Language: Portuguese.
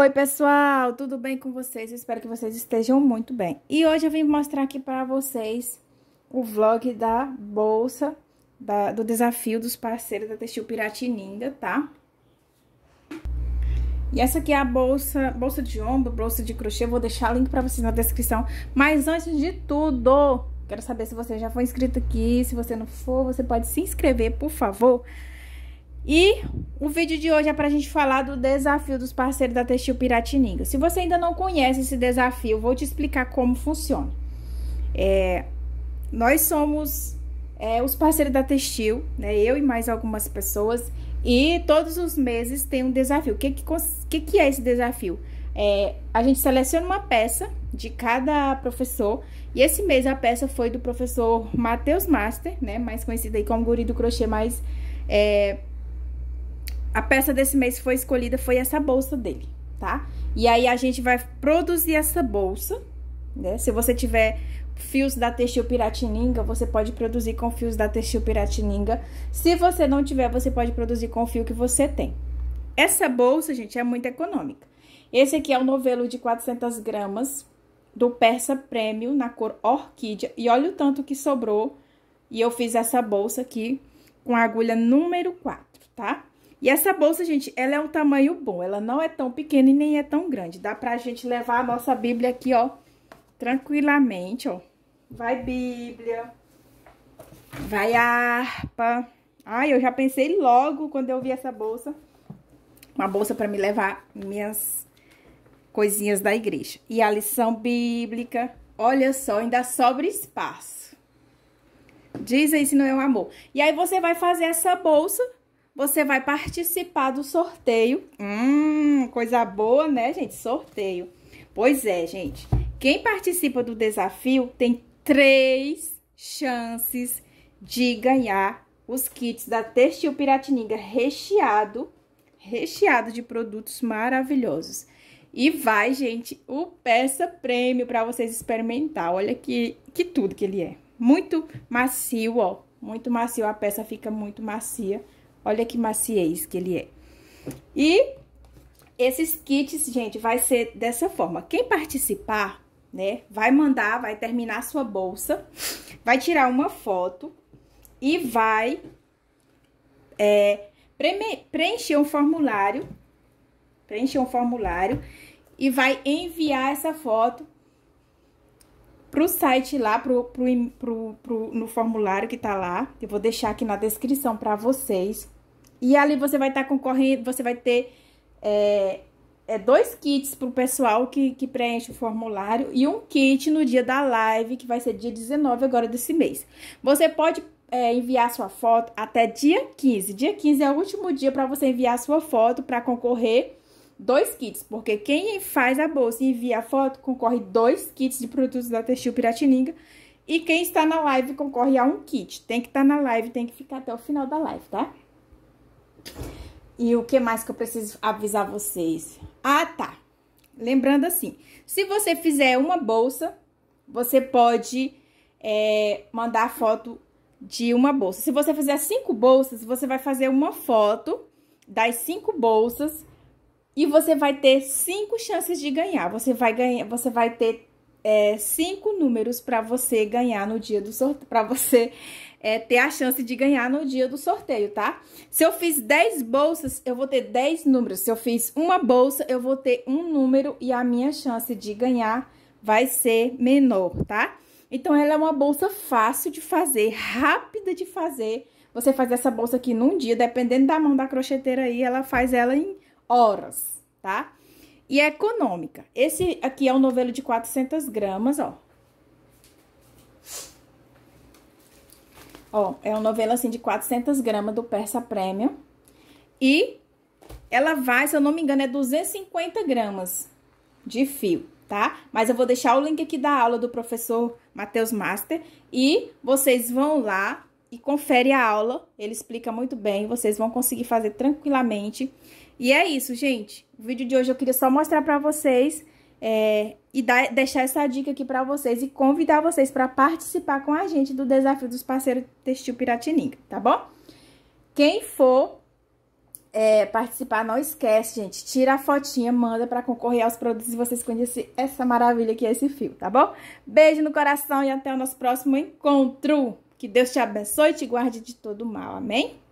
Oi, pessoal, tudo bem com vocês? espero que vocês estejam muito bem. E hoje eu vim mostrar aqui para vocês o vlog da bolsa, da, do desafio dos parceiros da Textil Piratininga, tá? E essa aqui é a bolsa, bolsa de ombro, bolsa de crochê, vou deixar o link para vocês na descrição. Mas antes de tudo, quero saber se você já foi inscrito aqui, se você não for, você pode se inscrever, por favor. E o vídeo de hoje é para a gente falar do desafio dos parceiros da Textil Piratininga. Se você ainda não conhece esse desafio, vou te explicar como funciona. É, nós somos é, os parceiros da Textil, né? Eu e mais algumas pessoas. E todos os meses tem um desafio. O que, que, que, que é esse desafio? É, a gente seleciona uma peça de cada professor. E esse mês a peça foi do professor Matheus Master, né? Mais conhecido aí como Guri do Crochê, mas... É, a peça desse mês foi escolhida foi essa bolsa dele, tá? E aí a gente vai produzir essa bolsa, né? Se você tiver fios da Textil Piratininga, você pode produzir com fios da Textil Piratininga. Se você não tiver, você pode produzir com o fio que você tem. Essa bolsa, gente, é muito econômica. Esse aqui é um novelo de 400 gramas do Persa Premium na cor Orquídea. E olha o tanto que sobrou. E eu fiz essa bolsa aqui com a agulha número 4, tá? E essa bolsa, gente, ela é um tamanho bom. Ela não é tão pequena e nem é tão grande. Dá pra gente levar a nossa Bíblia aqui, ó, tranquilamente, ó. Vai Bíblia, vai harpa. Ai, eu já pensei logo quando eu vi essa bolsa. Uma bolsa para me levar minhas coisinhas da igreja. E a lição bíblica. Olha só, ainda sobra espaço. Diz aí se não é um amor. E aí você vai fazer essa bolsa você vai participar do sorteio. Hum, coisa boa, né, gente? Sorteio. Pois é, gente. Quem participa do desafio tem três chances de ganhar os kits da Textil Piratininga recheado, recheado de produtos maravilhosos. E vai, gente, o peça prêmio para vocês experimentar. Olha que, que tudo que ele é. Muito macio, ó. Muito macio, a peça fica muito macia. Olha que maciez que ele é. E esses kits, gente, vai ser dessa forma. Quem participar, né, vai mandar, vai terminar sua bolsa, vai tirar uma foto e vai é, preencher um formulário, preencher um formulário e vai enviar essa foto pro site lá, pro, pro, pro, pro, no formulário que tá lá. Eu vou deixar aqui na descrição para vocês. E ali você vai estar tá concorrendo, você vai ter é, é, dois kits pro pessoal que, que preenche o formulário e um kit no dia da live, que vai ser dia 19 agora desse mês. Você pode é, enviar sua foto até dia 15. Dia 15 é o último dia para você enviar sua foto para concorrer dois kits, porque quem faz a bolsa e envia a foto concorre dois kits de produtos da Textil Piratininga. E quem está na live concorre a um kit. Tem que estar tá na live, tem que ficar até o final da live, tá? E o que mais que eu preciso avisar vocês? Ah, tá. Lembrando assim, se você fizer uma bolsa, você pode é, mandar a foto de uma bolsa. Se você fizer cinco bolsas, você vai fazer uma foto das cinco bolsas e você vai ter cinco chances de ganhar. Você vai ganhar, você vai ter é, cinco números para você ganhar no dia do sorteio, para você é, ter a chance de ganhar no dia do sorteio, tá? Se eu fiz 10 bolsas, eu vou ter 10 números. Se eu fiz uma bolsa, eu vou ter um número e a minha chance de ganhar vai ser menor, tá? Então, ela é uma bolsa fácil de fazer, rápida de fazer. Você faz essa bolsa aqui num dia, dependendo da mão da crocheteira aí, ela faz ela em horas, tá? E é econômica. Esse aqui é um novelo de 400 gramas, ó. Ó, é um novelo assim de 400 gramas do Persa Premium. E ela vai, se eu não me engano, é 250 gramas de fio, tá? Mas eu vou deixar o link aqui da aula do professor Matheus Master. E vocês vão lá e confere a aula. Ele explica muito bem, vocês vão conseguir fazer tranquilamente. E é isso, gente. O vídeo de hoje eu queria só mostrar para vocês é, e dar, deixar essa dica aqui para vocês e convidar vocês para participar com a gente do desafio dos parceiros Textil Piratininga, tá bom? Quem for é, participar, não esquece, gente. Tira a fotinha, manda para concorrer aos produtos e vocês conhecerem essa maravilha que é esse fio, tá bom? Beijo no coração e até o nosso próximo encontro! Que Deus te abençoe e te guarde de todo mal. Amém?